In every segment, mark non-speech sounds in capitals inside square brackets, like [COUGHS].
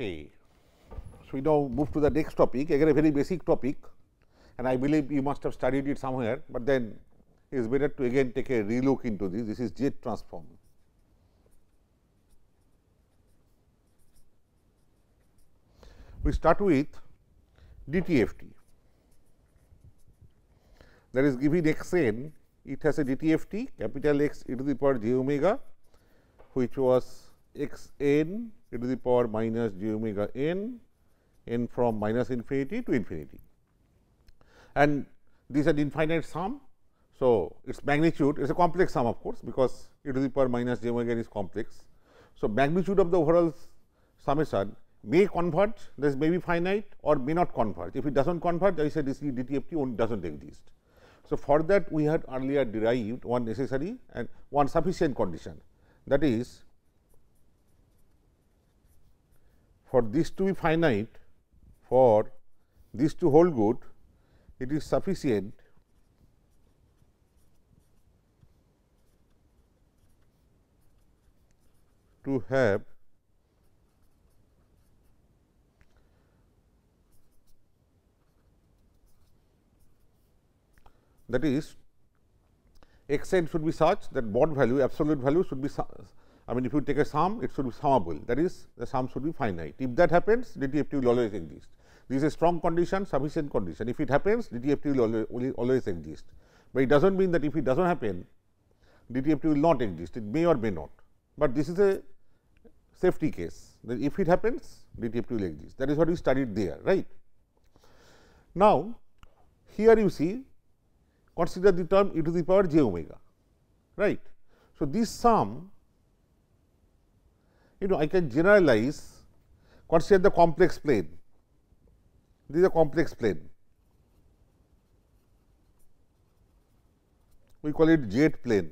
Okay. So, we now move to the next topic, again a very basic topic and I believe you must have studied it somewhere, but then it is better to again take a relook into this. This is jet transform. We start with DTFT. That is given x n, it has a DTFT capital X e to the power j omega, which was x n e to the power minus j omega n, n from minus infinity to infinity. And this is an infinite sum. So, its magnitude is a complex sum of course, because e to the power minus j omega n is complex. So, magnitude of the overall summation may converge, this may be finite or may not converge. If it does not converge, I said this DTFT does not exist. So, for that we had earlier derived one necessary and one sufficient condition that is for this to be finite for this to hold good, it is sufficient to have that is x n should be such that bond value absolute value should be I mean if you take a sum it should be summable that is the sum should be finite. If that happens DTFT will always exist. This is a strong condition sufficient condition if it happens DTFT will, always exist. But it does not mean that if it does not happen DTFT will not exist it may or may not, but this is a safety case that if it happens DTFT will exist that is what we studied there right. Now, here you see consider the term e to the power j omega right. So, this sum you know I can generalize consider the complex plane. This is a complex plane. We call it jet plane.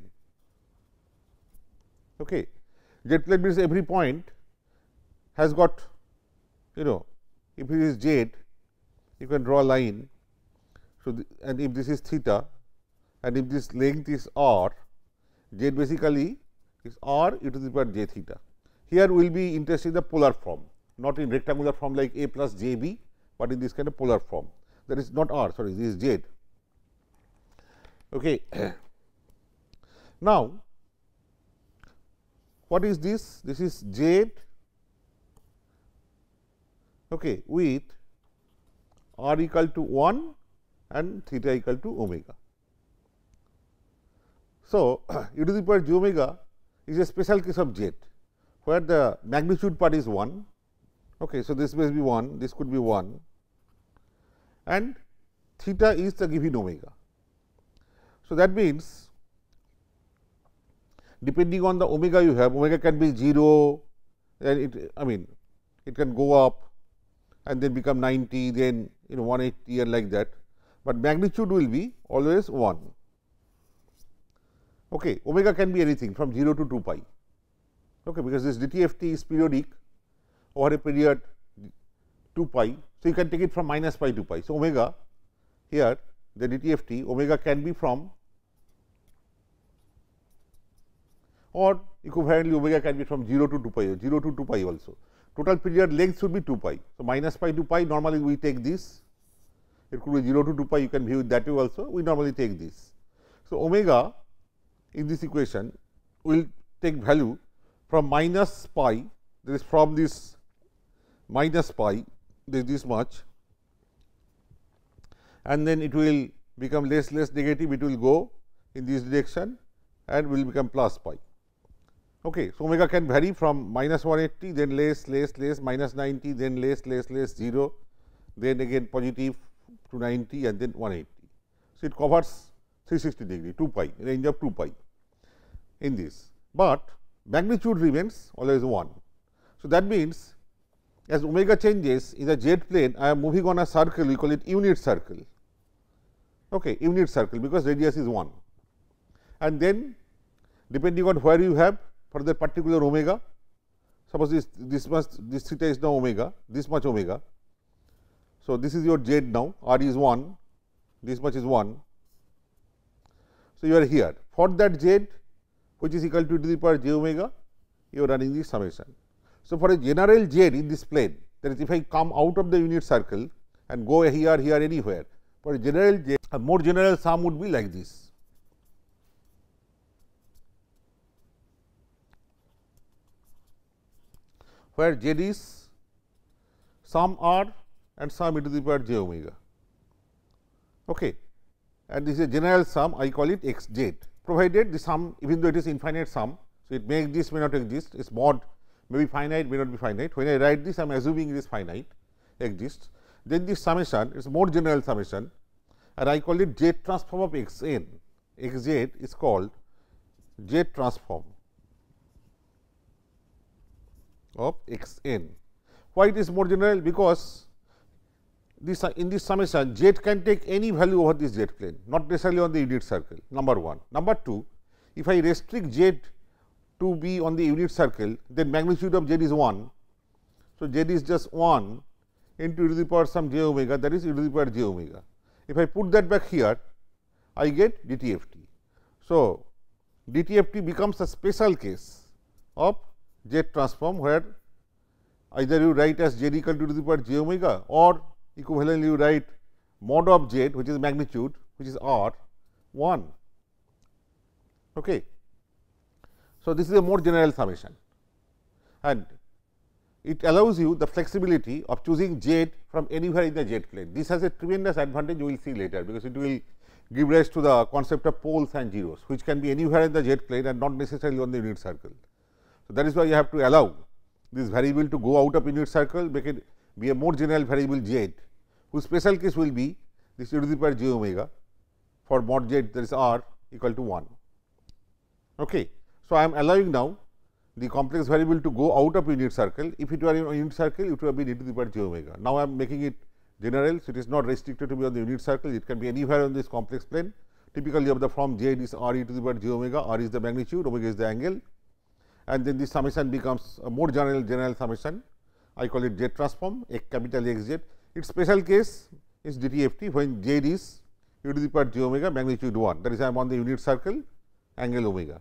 Okay. Jet plane means every point has got you know if it is jet you can draw a line. So, the, and if this is theta and if this length is R, basically is r e to the power j theta. Here we will be interested in the polar form, not in rectangular form like A plus j b, but in this kind of polar form. That is not r, sorry, this is z. Okay. [CLEARS THROAT] now, what is this? This is z okay, with r equal to 1 and theta equal to omega. So, [CLEARS THROAT] e to the power j omega is a special case of z where the magnitude part is 1. Okay, so, this must be 1, this could be 1 and theta is the given omega. So, that means depending on the omega you have, omega can be 0 and it I mean it can go up and then become 90, then you know 180 and like that, but magnitude will be always 1. Okay, omega can be anything from 0 to 2 pi okay, because this dTFT is periodic over a period 2 pi. So, you can take it from minus pi to pi. So, omega here the dTFT omega can be from or equivalently omega can be from 0 to 2 pi or 0 to 2 pi also. Total period length should be 2 pi. So, minus pi to pi normally we take this it could be 0 to 2 pi you can view it that way also we normally take this. So, omega in this equation will take value from minus pi that is from this minus pi there is this much and then it will become less less negative it will go in this direction and will become plus pi. Okay. So, omega can vary from minus 180 then less less less minus 90 then less less less 0 then again positive to 90 and then 180. So, it covers 360 degree 2 pi range of 2 pi in this, but magnitude remains always 1. So, that means as omega changes in the z plane I am moving on a circle we call it unit circle okay unit circle because radius is 1 and then depending on where you have for the particular omega suppose this this much this theta is now omega this much omega so this is your z now r is 1 this much is 1 so you are here for that z which is equal to e to the power j omega, you are running the summation. So, for a general z in this plane, that is if I come out of the unit circle and go here, here anywhere, for a general j, a more general sum would be like this. where z is some r and sum e to the power j omega. Okay. And this is a general sum I call it x z provided the sum even though it is infinite sum. So, it may exist may not exist its mod may be finite may not be finite. When I write this I am assuming it is finite exists then this summation is more general summation and I call it j transform of x n x z is called j transform of x n. Why it is more general? Because this uh, in this summation z can take any value over this z plane not necessarily on the unit circle number 1. Number 2 if I restrict z to be on the unit circle then magnitude of z is 1. So, z is just 1 into e to the power some j omega that is e to the power j omega. If I put that back here I get DTFT. So, DTFT becomes a special case of z transform where either you write as z equal to e to the power j omega or equivalently you write mod of z which is magnitude which is r 1. Okay. So, this is a more general summation and it allows you the flexibility of choosing z from anywhere in the z plane. This has a tremendous advantage you will see later because it will give rise to the concept of poles and zeros which can be anywhere in the z plane and not necessarily on the unit circle. So, that is why you have to allow this variable to go out of unit circle make it be a more general variable z whose special case will be this e to the power j omega for mod z that is r equal to 1. Okay. So, I am allowing now the complex variable to go out of unit circle. If it were in unit circle, it would have been e to the power j omega. Now, I am making it general. So, it is not restricted to be on the unit circle. It can be anywhere on this complex plane. Typically, of the form z is r e to the power j omega, r is the magnitude, omega is the angle and then this summation becomes a more general general summation. I call it z transform, a capital X z its special case is dTFT when z is u to the power j omega magnitude 1 that is I am on the unit circle angle omega.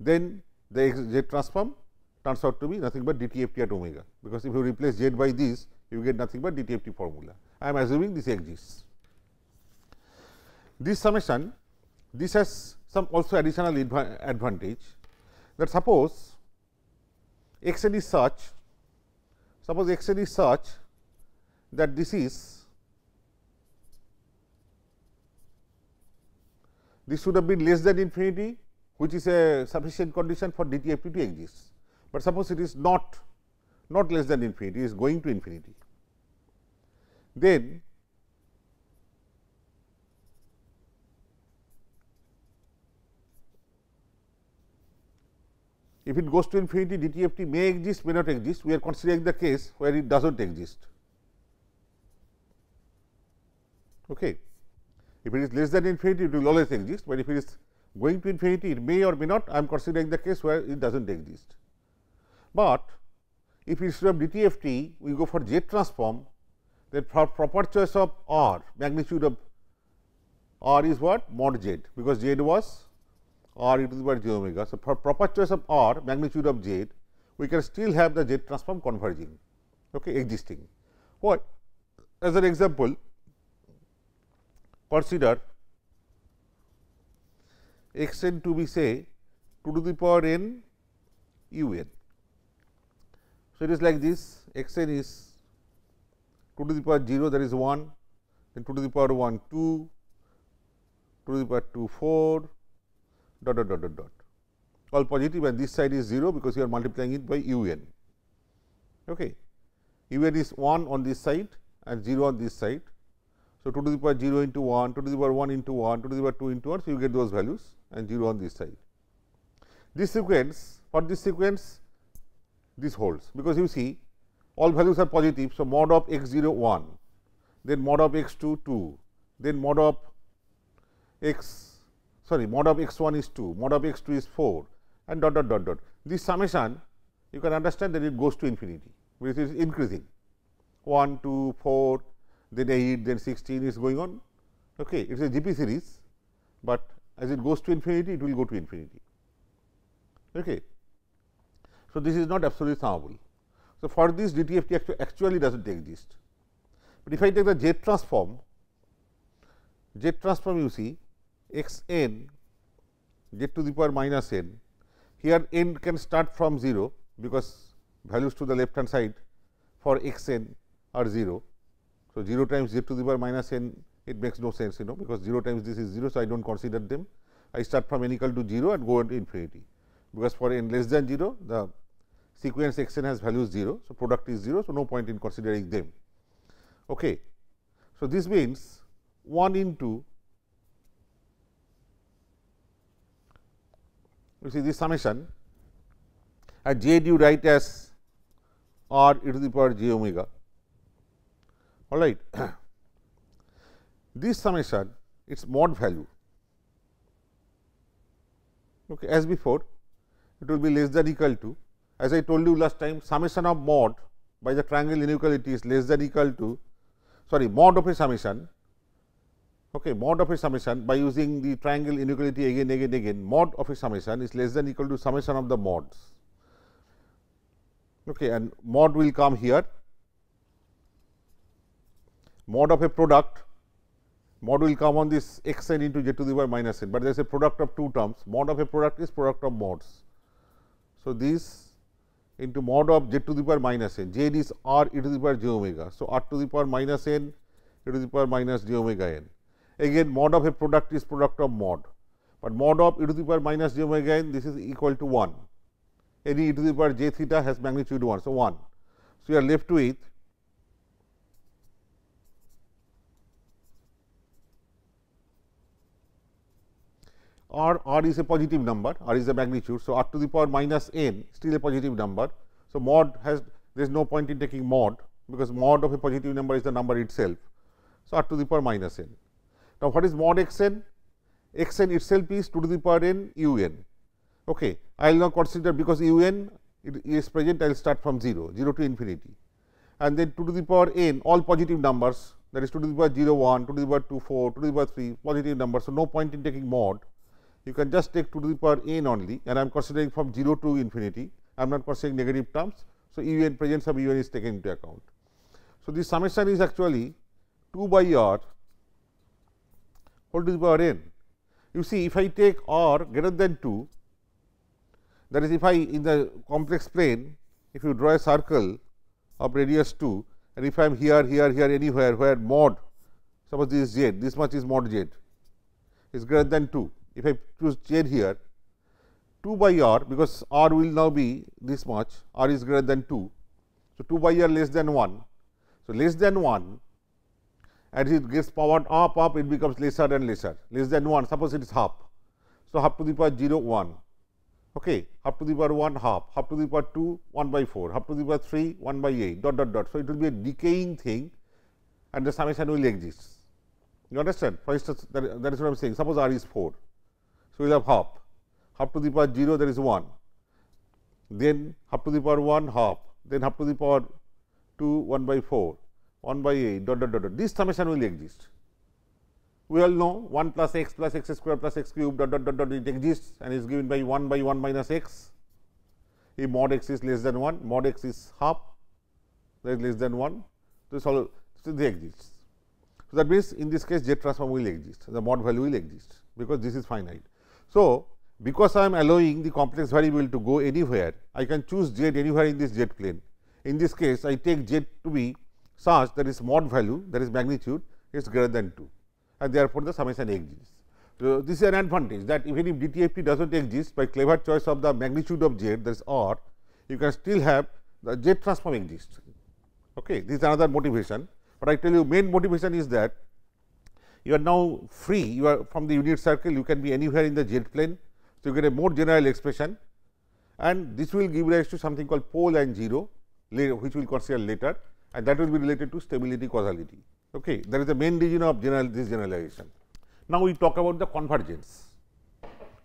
Then the x z transform turns out to be nothing but dTFT at omega because if you replace z by this you get nothing but dTFT formula. I am assuming this exists. This summation this has some also additional advantage that suppose x n is such suppose x n is such that this is this should have been less than infinity which is a sufficient condition for DTFT to exist, but suppose it is not not less than infinity it is going to infinity. Then if it goes to infinity DTFT may exist may not exist we are considering the case where it does not exist. Okay. If it is less than infinity, it will always exist, but if it is going to infinity, it may or may not. I am considering the case where it does not exist. But if instead of DTFT, we go for J transform, then for proper choice of R, magnitude of R is what? Mod Z, because Z was R e to the power j omega. So, for proper choice of R, magnitude of Z, we can still have the Z transform converging, okay, existing. What? As an example, consider x n to be say 2 to the power n u n. So, it is like this x n is 2 to the power 0 that is 1, then 2 to the power 1 2, 2 to the power 2 4 dot dot dot dot dot all positive and this side is 0 because you are multiplying it by u n. Okay. u n is 1 on this side and 0 on this side so, 2 to the power 0 into 1, 2 to the power 1 into 1, 2 to the power 2 into 1. So, you get those values and 0 on this side. This sequence for this sequence this holds because you see all values are positive. So, mod of x 0 1, then mod of x 2 2, then mod of x sorry mod of x 1 is 2, mod of x 2 is 4 and dot dot dot dot. This summation you can understand that it goes to infinity which is increasing 1, 2, 4, then 8, then 16 is going on. Okay. It is a GP series, but as it goes to infinity, it will go to infinity. Okay. So, this is not absolutely summable. So, for this DTFT actu actually does not exist, but if I take the Z transform, Z transform you see x n z to the power minus n, here n can start from 0, because values to the left hand side for x n are 0 so, 0 times z to the power minus n it makes no sense you know because 0 times this is 0. So, I do not consider them I start from n equal to 0 and go to infinity because for n less than 0 the sequence x n has values 0. So, product is 0. So, no point in considering them. Okay. So, this means 1 into you see this summation at j you write as r e to the power j omega all right. this summation its mod value okay, as before it will be less than equal to as I told you last time summation of mod by the triangle inequality is less than equal to sorry mod of a summation okay, mod of a summation by using the triangle inequality again again again mod of a summation is less than equal to summation of the mods okay, and mod will come here mod of a product mod will come on this x n into j to the power minus n, but there is a product of two terms mod of a product is product of mods. So, this into mod of j to the power minus n j is r e to the power j omega. So, r to the power minus n e to the power minus j omega n again mod of a product is product of mod, but mod of e to the power minus j omega n this is equal to 1 any e to the power j theta has magnitude 1. So, 1. So, you are left with or r is a positive number, r is the magnitude. So, r to the power minus n still a positive number. So, mod has there is no point in taking mod because mod of a positive number is the number itself. So, r to the power minus n. Now, what is mod x n? x n itself is 2 to the power n u n. Okay. I will now consider because u n it is present I will start from 0, 0 to infinity and then 2 to the power n all positive numbers that is 2 to the power 0, 1, 2 to the power 2, 4, 2 to the power 3 positive numbers. So, no point in taking mod you can just take 2 to the power n only and I am considering from 0 to infinity, I am not considering negative terms. So, u n presence of u n is taken into account. So, the summation is actually 2 by r whole to the power n. You see if I take r greater than 2 that is if I in the complex plane if you draw a circle of radius 2 and if I am here, here, here anywhere where mod suppose this is z this much is mod z is greater than 2 if I choose j here 2 by r because r will now be this much r is greater than 2. So, 2 by r less than 1. So, less than 1 as it gets powered up up it becomes lesser and lesser less than 1 suppose it is half. So, half to the power 0 1 okay, half to the power 1 half half to the power 2 1 by 4 half to the power 3 1 by 8 dot dot dot. So, it will be a decaying thing and the summation will exist. You understand? For instance, that, that is what I am saying suppose r is 4 so, we have half, half to the power 0 there is 1, then half to the power 1 half, then half to the power 2 1 by 4, 1 by 8 dot dot dot, dot. this summation will exist. We all know 1 plus x plus x square plus x cube dot dot dot dot it exists and is given by 1 by 1 minus x. If mod x is less than 1, mod x is half that is less than 1. This all so they exist. So, that means in this case Z transform will exist, the mod value will exist because this is finite. So, because I am allowing the complex variable to go anywhere, I can choose z anywhere in this z plane. In this case, I take z to be such that its mod value that is magnitude is greater than 2 and therefore, the summation exists. So, this is an advantage that even if DTFT does not exist by clever choice of the magnitude of z that is r, you can still have the z transform exists. Okay. This is another motivation, but I tell you main motivation is that you are now free, you are from the unit circle, you can be anywhere in the jet plane. So, you get a more general expression and this will give rise to something called pole and 0, which we will consider later and that will be related to stability causality. Okay. That is the main reason of general this generalization. Now, we talk about the convergence,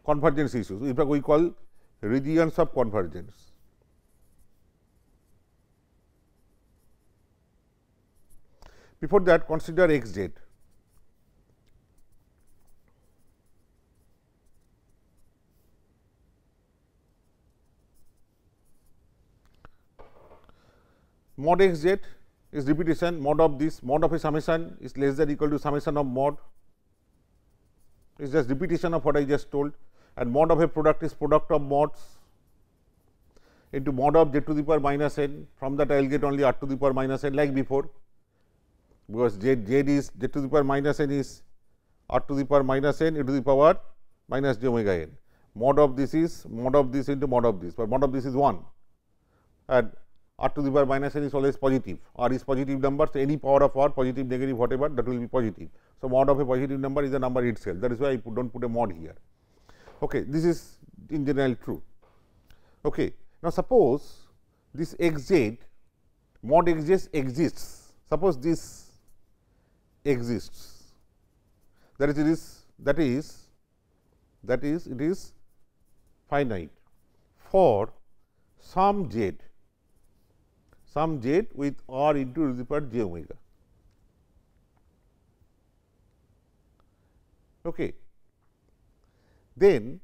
convergence issues, in fact, we call regions of convergence. Before that, consider x z. mod x z is repetition mod of this mod of a summation is less than equal to summation of mod is just repetition of what I just told and mod of a product is product of mods into mod of z to the power minus n from that I will get only r to the power minus n like before because z, z is z to the power minus n is r to the power minus n e to the power minus j omega n mod of this is mod of this into mod of this but mod of this is 1 and r to the power minus n is always positive, r is positive number. So, any power of r positive, negative whatever that will be positive. So, mod of a positive number is the number itself that is why I put, do not put a mod here. Okay, this is in general true. Okay. Now, suppose this x z mod x z exists, suppose this exists that is it is that is that is it is finite for some z some z with r into e to the power j omega. Okay. Then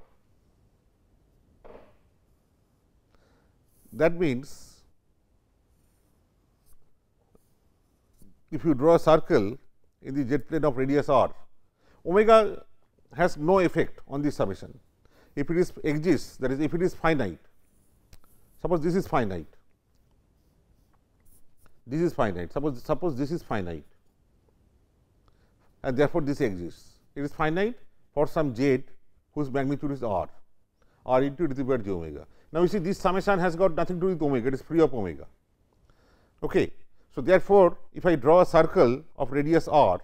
that means if you draw a circle in the z plane of radius r, omega has no effect on this summation. If it is exists, that is, if it is finite, suppose this is finite, this is finite. Suppose, suppose this is finite and therefore, this exists. It is finite for some jet whose magnitude is r or into the power j omega. Now, you see this summation has got nothing to do with omega, it is free of omega. Okay. So, therefore, if I draw a circle of radius r,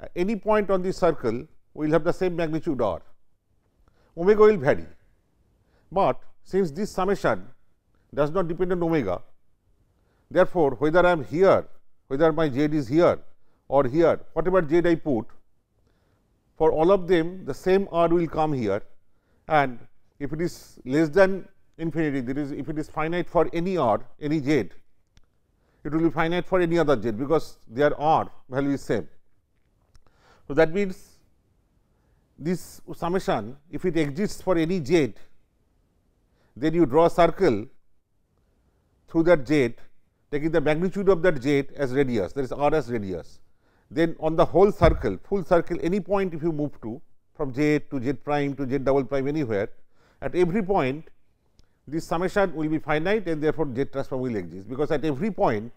uh, any point on this circle will have the same magnitude r, omega will vary, but since this summation does not depend on omega, Therefore, whether I am here, whether my z is here or here, whatever z I put, for all of them the same r will come here and if it is less than infinity, that is if it is finite for any r, any z, it will be finite for any other z because their r value is same. So, that means, this summation if it exists for any z, then you draw a circle through that z taking the magnitude of that z as radius that is r as radius. Then on the whole circle full circle any point if you move to from j to j prime to j double prime anywhere at every point this summation will be finite and therefore, z transform will exist because at every point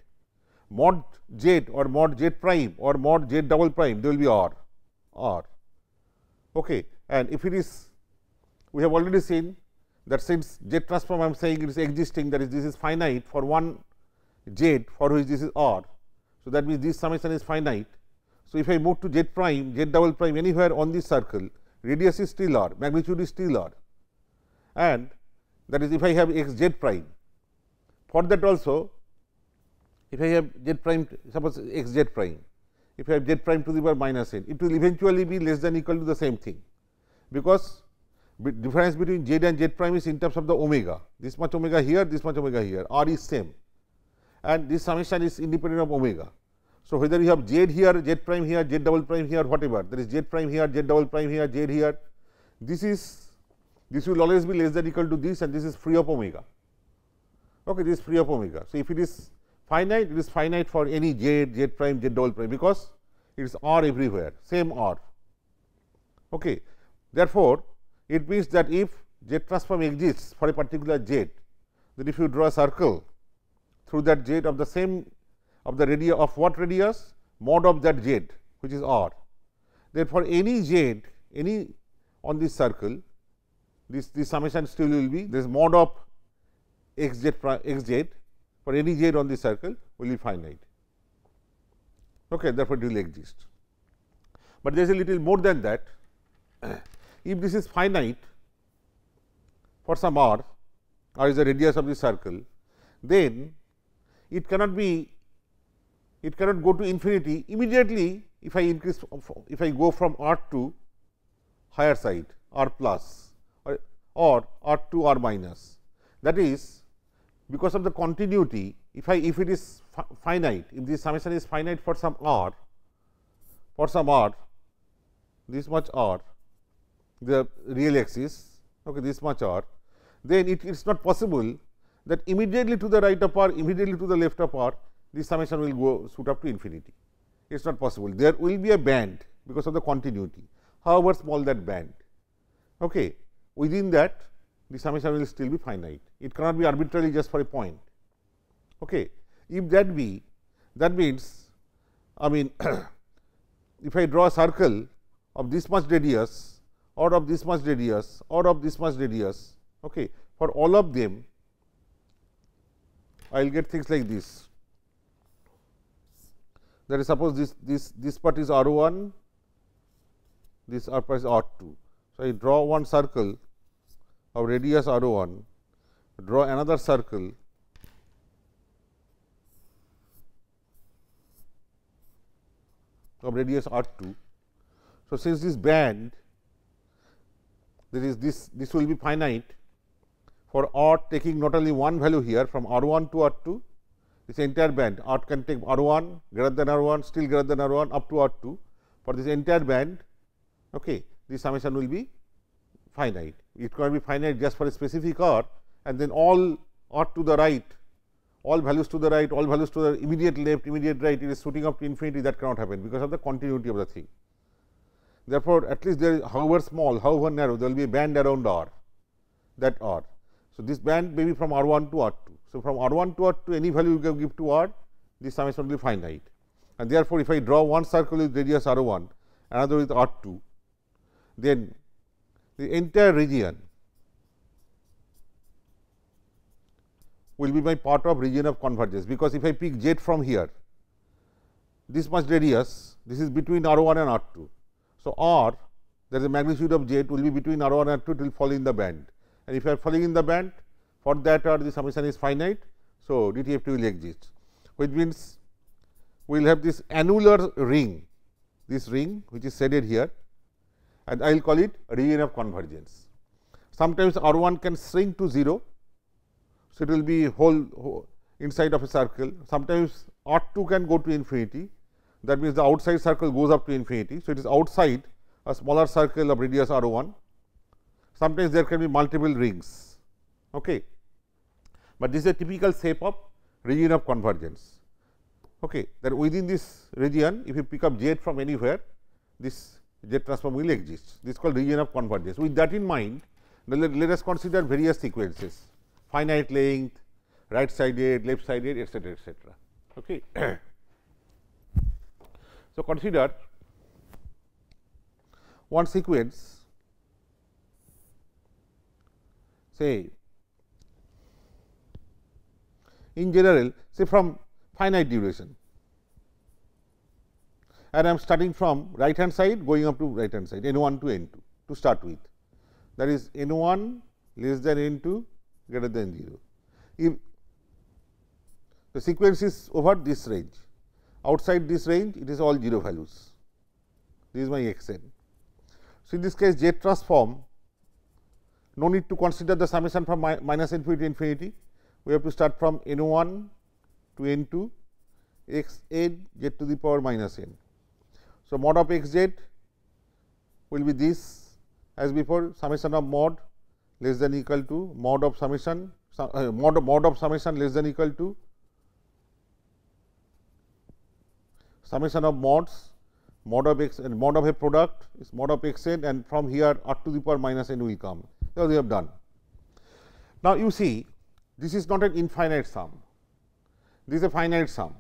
mod j or mod j prime or mod j double prime there will be r r. Okay. And if it is we have already seen that since z transform I am saying it is existing that is this is finite for one z for which this is r. So, that means, this summation is finite. So, if I move to z prime, z double prime anywhere on this circle, radius is still r, magnitude is still r and that is if I have x z prime. For that also, if I have z prime suppose x z prime, if I have z prime to the power minus n, it will eventually be less than equal to the same thing, because difference between z and z prime is in terms of the omega, this much omega here, this much omega here, r is same and this summation is independent of omega. So, whether you have z here, z prime here, z double prime here, whatever, there is z prime here, z double prime here, z here, this is, this will always be less than equal to this and this is free of omega. Okay, this is free of omega. So, if it is finite, it is finite for any z, z prime, z double prime, because it is R everywhere, same R. Okay. Therefore, it means that if z transform exists for a particular z, then if you draw a circle through that jet of the same of the radius of what radius mod of that jet which is r. Therefore, any jet any on this circle this this summation still will be this mod of x jet x jet for any jet on this circle will be finite. Okay, therefore, it will exist. But there is a little more than that. [CLEARS THROAT] If this is finite for some r, r is the radius of the circle, then it cannot be it cannot go to infinity immediately if I increase if I go from r to higher side r plus or, or r 2 r minus. That is because of the continuity if I if it is fi finite if this summation is finite for some r for some r this much r the real axis okay, this much r then it is not possible that immediately to the right of r, immediately to the left of r, this summation will go shoot up to infinity. It is not possible. There will be a band because of the continuity, however small that band. Okay. Within that, the summation will still be finite. It cannot be arbitrarily just for a point. Okay. If that be, that means, I mean, [COUGHS] if I draw a circle of this much radius or of this much radius or of this much radius, okay, for all of them I will get things like this. That is suppose this, this, this part is R 1, this R part is R 2. So, I draw one circle of radius R 1, draw another circle of radius R 2. So, since this band that is this this will be finite for R, taking not only one value here from R1 to R2, this entire band R can take R1 greater than R1, still greater than R1 up to R2. For this entire band, okay, this summation will be finite. It can be finite just for a specific R, and then all R to the right, all values to the right, all values to the immediate left, immediate right, it is shooting up to infinity that cannot happen because of the continuity of the thing. Therefore, at least there is however small, however narrow, there will be a band around R, that R. So, this band may be from R 1 to R 2. So, from R 1 to R 2 any value you can give to R this summation will be finite and therefore, if I draw one circle with radius R 1 another with R 2 then the entire region will be my part of region of convergence because if I pick z from here this much radius this is between R 1 and R 2. So, R there is a magnitude of z will be between R 1 and R 2 it will fall in the band and if you are falling in the band for that or the summation is finite. So, DTFT will exist which means we will have this annular ring this ring which is shaded here and I will call it region of convergence. Sometimes R 1 can shrink to 0. So, it will be whole, whole inside of a circle sometimes R 2 can go to infinity that means, the outside circle goes up to infinity. So, it is outside a smaller circle of radius R 1 sometimes there can be multiple rings. Okay. But this is a typical shape of region of convergence. Okay. That within this region, if you pick up z from anywhere, this z transform will exist. This is called region of convergence. With that in mind, let, let us consider various sequences, finite length, right sided, left sided, etc., etc. Okay. [CLEARS THROAT] so, consider one sequence say in general say from finite duration and I am starting from right hand side going up to right hand side n 1 to n 2 to start with that is n 1 less than n 2 greater than 0. If the sequence is over this range outside this range it is all 0 values this is my x n. So, in this case Z transform no need to consider the summation from mi minus infinity to infinity. We have to start from n 1 to n 2 x n z to the power minus n. So, mod of x z will be this as before summation of mod less than equal to mod of summation uh, mod, mod of summation less than equal to summation of mods mod of x and mod of a product is mod of x n and from here r to the power minus n will come. Oh, that we have done. Now, you see this is not an infinite sum, this is a finite sum,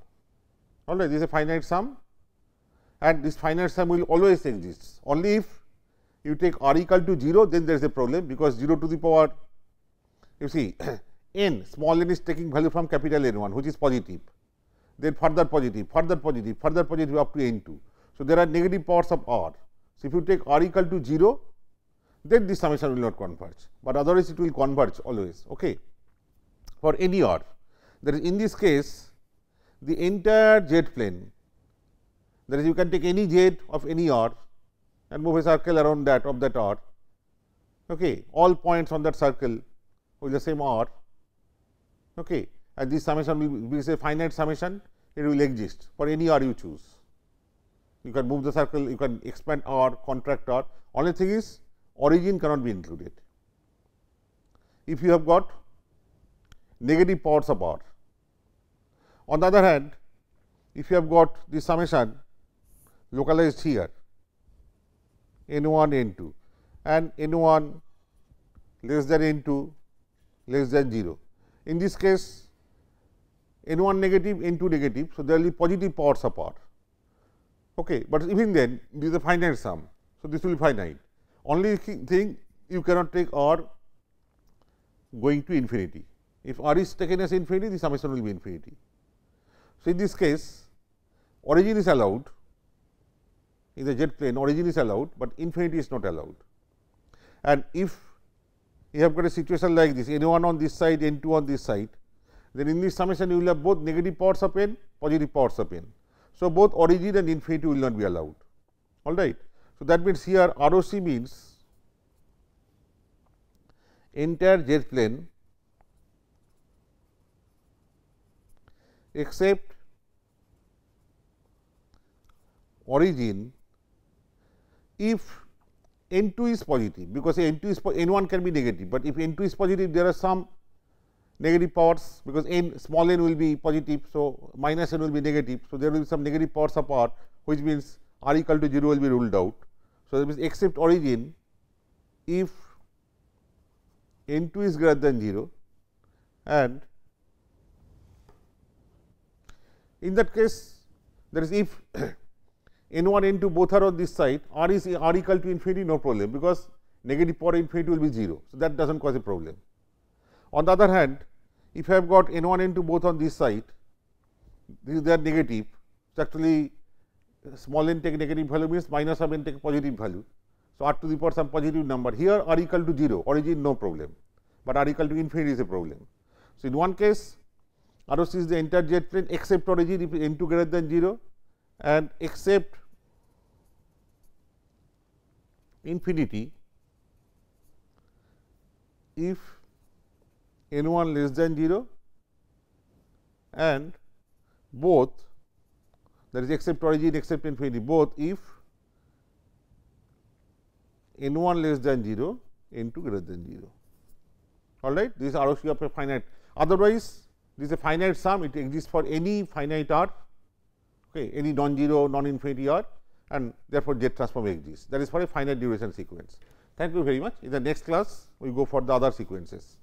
all right, this is a finite sum and this finite sum will always exist only if you take r equal to 0 then there is a problem because 0 to the power you see [CLEARS THROAT] n small n is taking value from capital N 1 which is positive then further positive further positive further positive up to n 2. So, there are negative powers of r. So, if you take r equal to 0 then this summation will not converge, but otherwise it will converge always okay, for any r. That is in this case the entire z plane that is you can take any z of any r and move a circle around that of that r. Okay. All points on that circle with the same r okay. and this summation will be say finite summation it will exist for any r you choose. You can move the circle, you can expand r, contract r. Only thing is origin cannot be included. If you have got negative powers of R. On the other hand, if you have got the summation localized here n 1 n 2 and n 1 less than n 2 less than 0. In this case n 1 negative n 2 negative. So, there will be positive powers of R. Okay, but even then this is a finite sum. So, this will be finite. Only thing you cannot take R going to infinity. If R is taken as infinity, the summation will be infinity. So, in this case, origin is allowed in the jet plane, origin is allowed, but infinity is not allowed. And if you have got a situation like this, n 1 on this side, n 2 on this side, then in this summation you will have both negative powers of n, positive powers of n. So, both origin and infinity will not be allowed, all right. So, that means, here ROC means entire jet plane except origin if n 2 is positive because n 2 is n 1 can be negative, but if n 2 is positive there are some negative powers because n small n will be positive. So, minus n will be negative. So, there will be some negative powers apart which means r equal to 0 will be ruled out. So, that means except origin if n 2 is greater than 0 and in that case that is if [CLEARS THROAT] n 1 n 2 both are on this side r is r equal to infinity no problem because negative power infinity will be 0. So, that does not cause a problem. On the other hand if I have got n 1 n 2 both on this side this, they are negative. So, actually small n take negative value means minus of n take positive value. So, r to the power some positive number here r equal to 0 origin no problem, but r equal to infinity is a problem. So, in one case ROC is the entire jet plane except origin if n 2 greater than 0 and except infinity if n 1 less than 0 and both that is except origin except infinity both if n 1 less than 0 n 2 greater than 0 all right this is ROC of a finite otherwise this is a finite sum it exists for any finite r okay any non zero non infinity r and therefore Z transform exists that is for a finite duration sequence thank you very much in the next class we go for the other sequences